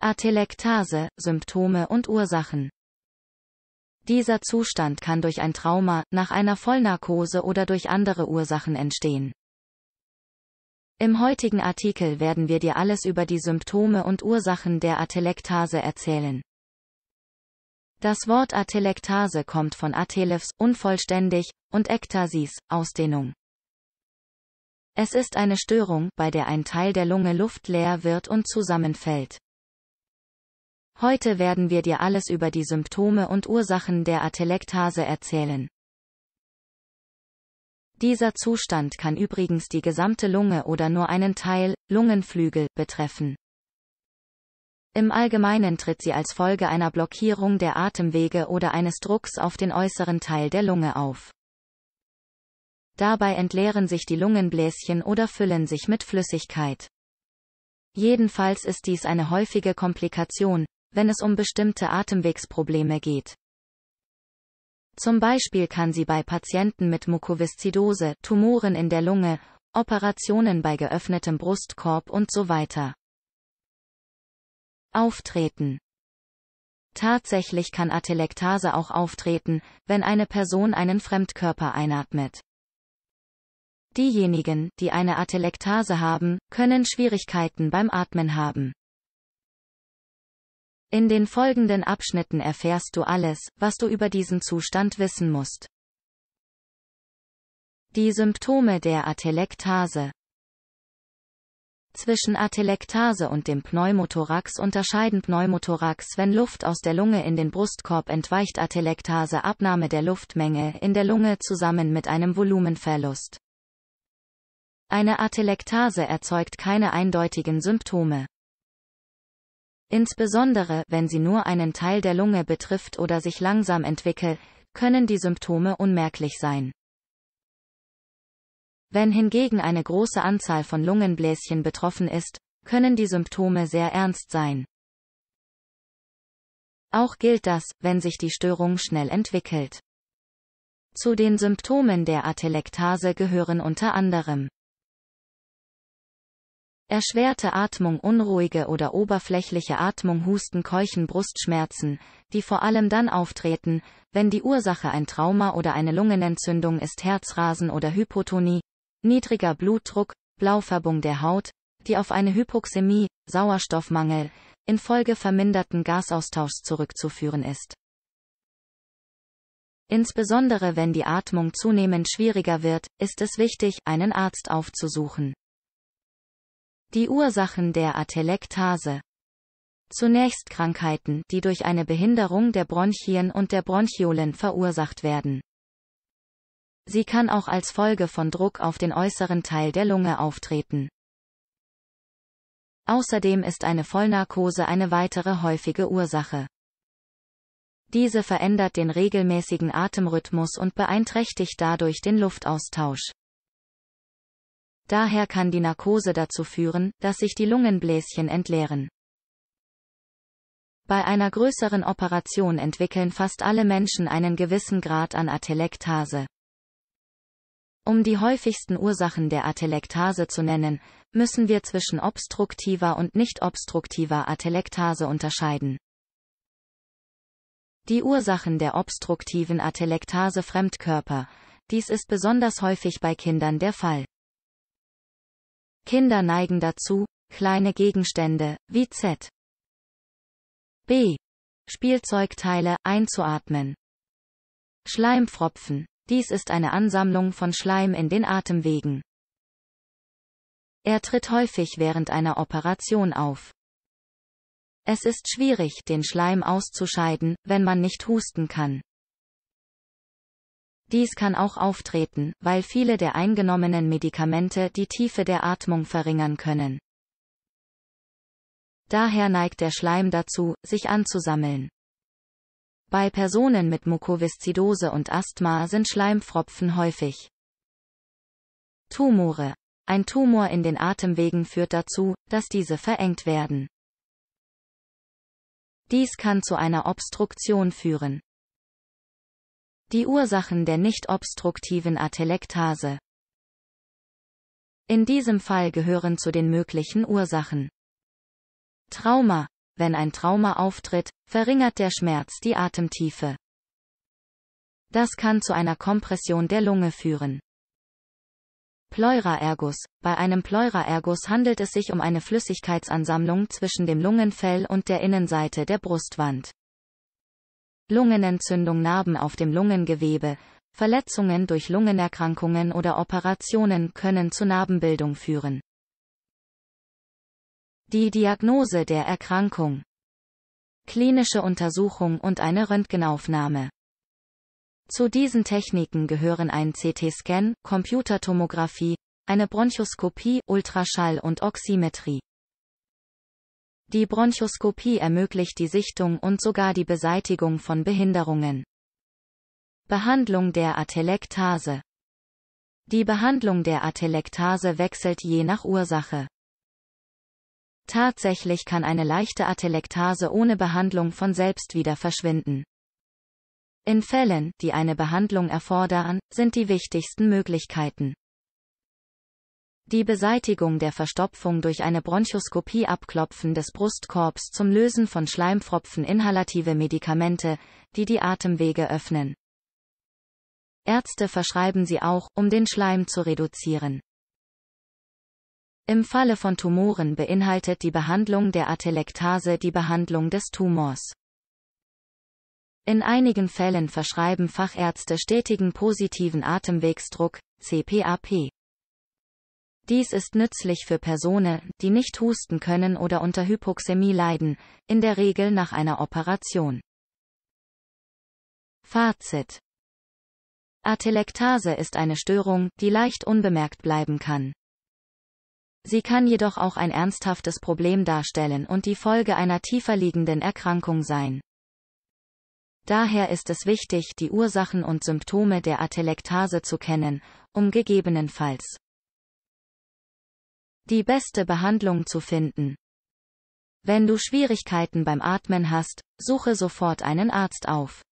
Atelektase, Symptome und Ursachen. Dieser Zustand kann durch ein Trauma, nach einer Vollnarkose oder durch andere Ursachen entstehen. Im heutigen Artikel werden wir dir alles über die Symptome und Ursachen der Atelektase erzählen. Das Wort Atelektase kommt von Atelefs, unvollständig, und Ektasis, Ausdehnung. Es ist eine Störung, bei der ein Teil der Lunge luftleer wird und zusammenfällt. Heute werden wir dir alles über die Symptome und Ursachen der Atelektase erzählen. Dieser Zustand kann übrigens die gesamte Lunge oder nur einen Teil, Lungenflügel, betreffen. Im Allgemeinen tritt sie als Folge einer Blockierung der Atemwege oder eines Drucks auf den äußeren Teil der Lunge auf. Dabei entleeren sich die Lungenbläschen oder füllen sich mit Flüssigkeit. Jedenfalls ist dies eine häufige Komplikation, wenn es um bestimmte Atemwegsprobleme geht. Zum Beispiel kann sie bei Patienten mit Mukoviszidose, Tumoren in der Lunge, Operationen bei geöffnetem Brustkorb und so weiter auftreten. Tatsächlich kann Atelektase auch auftreten, wenn eine Person einen Fremdkörper einatmet. Diejenigen, die eine Atelektase haben, können Schwierigkeiten beim Atmen haben. In den folgenden Abschnitten erfährst du alles, was du über diesen Zustand wissen musst. Die Symptome der Atelektase Zwischen Atelektase und dem Pneumothorax unterscheiden Pneumothorax, wenn Luft aus der Lunge in den Brustkorb entweicht, Atelektase Abnahme der Luftmenge in der Lunge zusammen mit einem Volumenverlust. Eine Atelektase erzeugt keine eindeutigen Symptome. Insbesondere wenn sie nur einen Teil der Lunge betrifft oder sich langsam entwickelt, können die Symptome unmerklich sein. Wenn hingegen eine große Anzahl von Lungenbläschen betroffen ist, können die Symptome sehr ernst sein. Auch gilt das, wenn sich die Störung schnell entwickelt. Zu den Symptomen der Atelektase gehören unter anderem Erschwerte Atmung, unruhige oder oberflächliche Atmung, Husten, Keuchen, Brustschmerzen, die vor allem dann auftreten, wenn die Ursache ein Trauma oder eine Lungenentzündung ist, Herzrasen oder Hypotonie, niedriger Blutdruck, Blaufärbung der Haut, die auf eine Hypoxämie, Sauerstoffmangel, infolge verminderten Gasaustauschs zurückzuführen ist. Insbesondere wenn die Atmung zunehmend schwieriger wird, ist es wichtig, einen Arzt aufzusuchen. Die Ursachen der Atelektase. Zunächst Krankheiten, die durch eine Behinderung der Bronchien und der Bronchiolen verursacht werden. Sie kann auch als Folge von Druck auf den äußeren Teil der Lunge auftreten. Außerdem ist eine Vollnarkose eine weitere häufige Ursache. Diese verändert den regelmäßigen Atemrhythmus und beeinträchtigt dadurch den Luftaustausch. Daher kann die Narkose dazu führen, dass sich die Lungenbläschen entleeren. Bei einer größeren Operation entwickeln fast alle Menschen einen gewissen Grad an Atelektase. Um die häufigsten Ursachen der Atelektase zu nennen, müssen wir zwischen obstruktiver und nicht obstruktiver Atelektase unterscheiden. Die Ursachen der obstruktiven Atelektase Fremdkörper. Dies ist besonders häufig bei Kindern der Fall. Kinder neigen dazu, kleine Gegenstände, wie Z. B. Spielzeugteile, einzuatmen. Schleimfropfen. Dies ist eine Ansammlung von Schleim in den Atemwegen. Er tritt häufig während einer Operation auf. Es ist schwierig, den Schleim auszuscheiden, wenn man nicht husten kann. Dies kann auch auftreten, weil viele der eingenommenen Medikamente die Tiefe der Atmung verringern können. Daher neigt der Schleim dazu, sich anzusammeln. Bei Personen mit Mukoviszidose und Asthma sind Schleimfropfen häufig. Tumore. Ein Tumor in den Atemwegen führt dazu, dass diese verengt werden. Dies kann zu einer Obstruktion führen. Die Ursachen der nicht-obstruktiven Atelektase. In diesem Fall gehören zu den möglichen Ursachen Trauma. Wenn ein Trauma auftritt, verringert der Schmerz die Atemtiefe. Das kann zu einer Kompression der Lunge führen. Pleuraergus. Bei einem Pleuraergus handelt es sich um eine Flüssigkeitsansammlung zwischen dem Lungenfell und der Innenseite der Brustwand. Lungenentzündung, Narben auf dem Lungengewebe, Verletzungen durch Lungenerkrankungen oder Operationen können zu Narbenbildung führen. Die Diagnose der Erkrankung. Klinische Untersuchung und eine Röntgenaufnahme. Zu diesen Techniken gehören ein CT-Scan, Computertomographie, eine Bronchoskopie, Ultraschall und Oximetrie. Die Bronchoskopie ermöglicht die Sichtung und sogar die Beseitigung von Behinderungen. Behandlung der Atelektase Die Behandlung der Atelektase wechselt je nach Ursache. Tatsächlich kann eine leichte Atelektase ohne Behandlung von selbst wieder verschwinden. In Fällen, die eine Behandlung erfordern, sind die wichtigsten Möglichkeiten die Beseitigung der Verstopfung durch eine Bronchoskopie Abklopfen des Brustkorbs zum Lösen von Schleimfropfen Inhalative Medikamente, die die Atemwege öffnen. Ärzte verschreiben sie auch, um den Schleim zu reduzieren. Im Falle von Tumoren beinhaltet die Behandlung der Atelektase die Behandlung des Tumors. In einigen Fällen verschreiben Fachärzte stetigen positiven Atemwegsdruck, CPAP. Dies ist nützlich für Personen, die nicht husten können oder unter Hypoxämie leiden, in der Regel nach einer Operation. Fazit Atelektase ist eine Störung, die leicht unbemerkt bleiben kann. Sie kann jedoch auch ein ernsthaftes Problem darstellen und die Folge einer tiefer liegenden Erkrankung sein. Daher ist es wichtig, die Ursachen und Symptome der Atelektase zu kennen, um gegebenenfalls die beste Behandlung zu finden. Wenn du Schwierigkeiten beim Atmen hast, suche sofort einen Arzt auf.